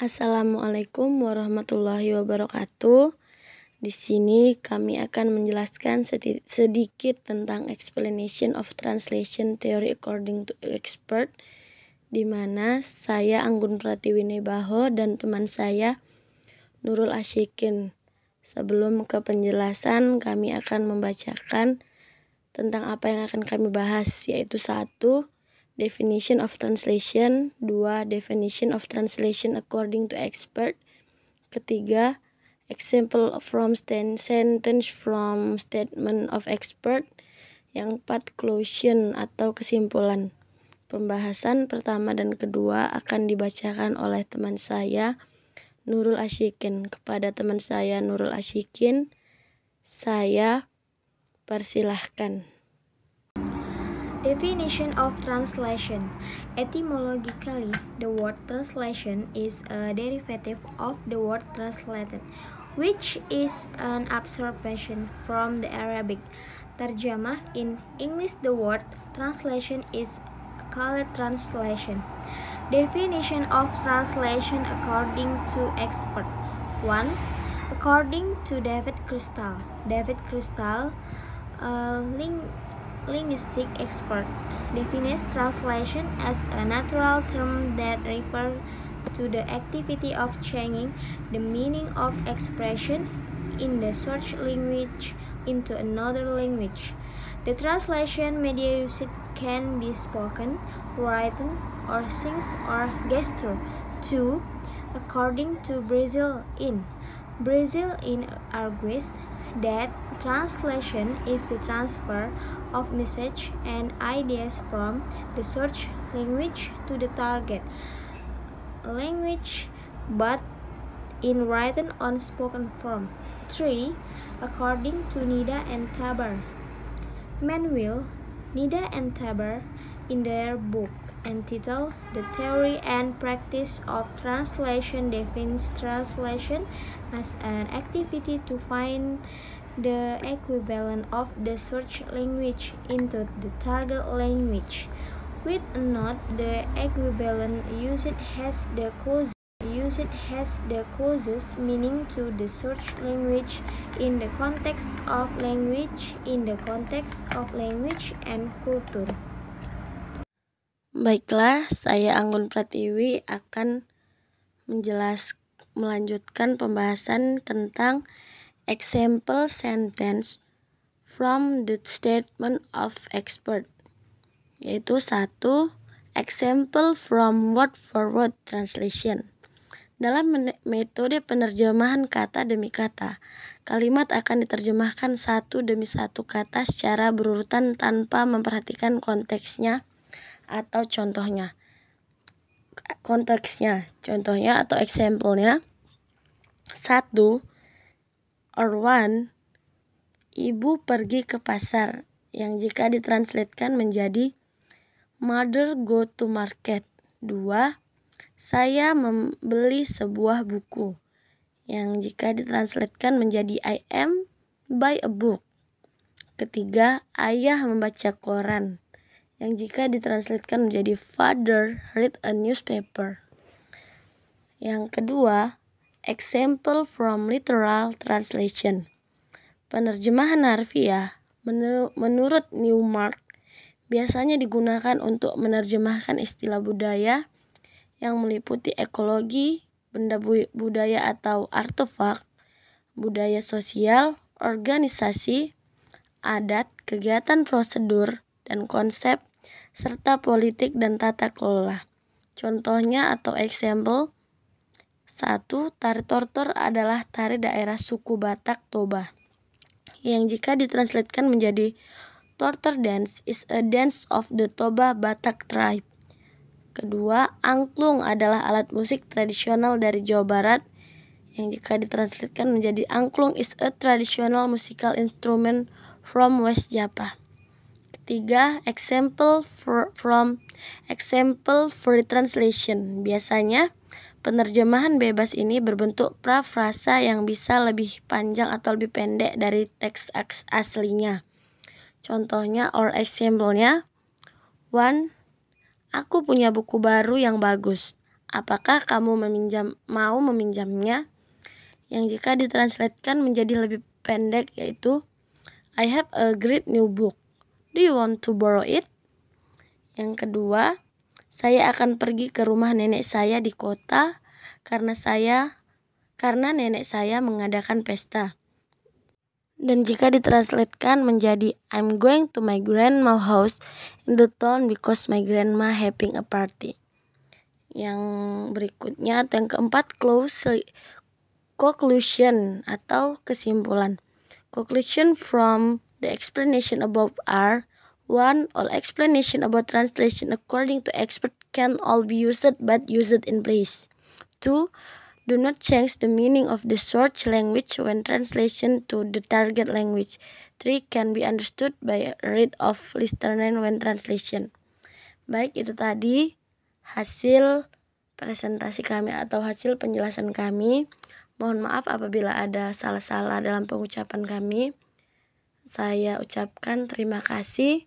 Assalamualaikum warahmatullahi wabarakatuh. Di sini kami akan menjelaskan sedikit tentang explanation of translation theory according to expert di mana saya Anggun Pratiwi Nebaho dan teman saya Nurul Asyikin. Sebelum ke penjelasan, kami akan membacakan tentang apa yang akan kami bahas yaitu satu Definition of translation. Dua, definition of translation according to expert. Ketiga, example from sentence from statement of expert. Yang empat, conclusion atau kesimpulan. Pembahasan pertama dan kedua akan dibacakan oleh teman saya Nurul Asyikin kepada teman saya Nurul Asyikin. Saya persilahkan. Definition of translation Etymologically, the word translation is a derivative of the word translated, which is an absorption from the Arabic. Terjemah in English, the word translation is called translation. Definition of translation according to expert 1. According to David Crystal, David Crystal, uh, link linguistic expert, defines translation as a natural term that refers to the activity of changing the meaning of expression in the search language into another language. The translation media used can be spoken, written, or sings or gesture. 2. According to Brazil in Brazil in argues that Translation is the transfer of message and ideas from the search language to the target language but in written or spoken form. 3. According to Nida and Taber. Manuel, Nida and Taber, in their book entitled The Theory and Practice of Translation defines translation as an activity to find the equivalent of the search language into the target language with a note the equivalent used has the closest used has the closest meaning to the search language in the context of language in the context of language and culture Baiklah, saya Anggun Pratiwi akan menjelaskan melanjutkan pembahasan tentang example sentence from the statement of expert yaitu satu example from word for word translation dalam metode penerjemahan kata demi kata, kalimat akan diterjemahkan satu demi satu kata secara berurutan tanpa memperhatikan konteksnya atau contohnya. Konteksnya, contohnya atau examplenya Satu, Or one, ibu pergi ke pasar, yang jika ditranslatekan menjadi Mother go to market. Dua, Saya membeli sebuah buku, yang jika ditranslatekan menjadi I am buy a book. Ketiga, ayah membaca koran, yang jika ditranslatekan menjadi father read a newspaper. Yang kedua, Example from literal translation. Penerjemahan harfiah menurut Newmark biasanya digunakan untuk menerjemahkan istilah budaya yang meliputi ekologi, benda budaya atau artefak, budaya sosial, organisasi, adat, kegiatan prosedur dan konsep, serta politik dan tata kelola. Contohnya atau example satu, tari tortor adalah tari daerah suku Batak Toba, yang jika ditranslatekan menjadi tortor dance is a dance of the Toba Batak tribe. Kedua, angklung adalah alat musik tradisional dari Jawa Barat yang jika ditranslatekan menjadi angklung is a traditional musical instrument from West Java. Ketiga, example for, from example for translation. Biasanya Penerjemahan bebas ini berbentuk prafrasa yang bisa lebih panjang atau lebih pendek dari teks aslinya. Contohnya or example-nya One, aku punya buku baru yang bagus. Apakah kamu meminjam mau meminjamnya? Yang jika ditranslatekan menjadi lebih pendek yaitu I have a great new book. Do you want to borrow it? Yang kedua, saya akan pergi ke rumah nenek saya di kota karena saya karena nenek saya mengadakan pesta. Dan jika ditranslatekan menjadi I'm going to my grandma house in the town because my grandma having a party. Yang berikutnya atau yang keempat close conclusion atau kesimpulan. Conclusion from the explanation above are One, all explanation about translation according to expert can all be used but used in place. Two, do not change the meaning of the source language when translation to the target language. Three, can be understood by read of listener when translation. Baik, itu tadi hasil presentasi kami atau hasil penjelasan kami. Mohon maaf apabila ada salah-salah dalam pengucapan kami. Saya ucapkan terima kasih.